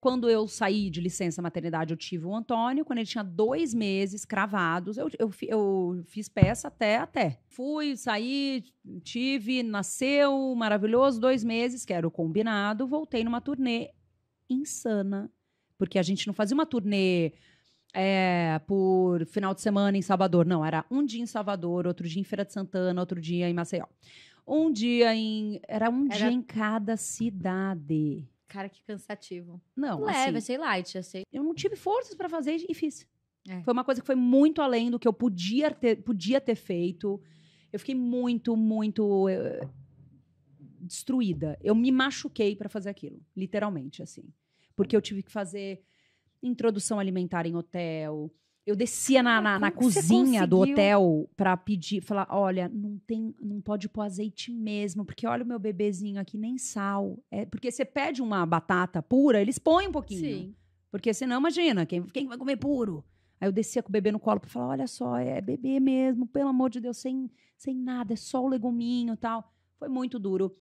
Quando eu saí de licença maternidade, eu tive o Antônio. Quando ele tinha dois meses cravados, eu, eu, eu fiz peça até até. Fui, saí, tive, nasceu, maravilhoso, dois meses, que era o combinado. Voltei numa turnê insana. Porque a gente não fazia uma turnê é, por final de semana em Salvador. Não, era um dia em Salvador, outro dia em Feira de Santana, outro dia em Maceió. Um dia em. Era um era... dia em cada cidade. Cara, que cansativo. Não, Leve, assim, achei light, achei. Eu não tive forças para fazer e fiz. É. Foi uma coisa que foi muito além do que eu podia ter, podia ter feito. Eu fiquei muito, muito eu, eh, destruída. Eu me machuquei para fazer aquilo, literalmente, assim. Porque eu tive que fazer introdução alimentar em hotel, eu descia na, na, na cozinha do hotel pra pedir, falar: olha, não tem, não pode pôr azeite mesmo, porque olha o meu bebezinho aqui, nem sal. É, porque você pede uma batata pura, eles põem um pouquinho. Sim. Porque senão, imagina, quem, quem vai comer puro? Aí eu descia com o bebê no colo pra falar: olha só, é bebê mesmo, pelo amor de Deus, sem, sem nada, é só o leguminho e tal. Foi muito duro.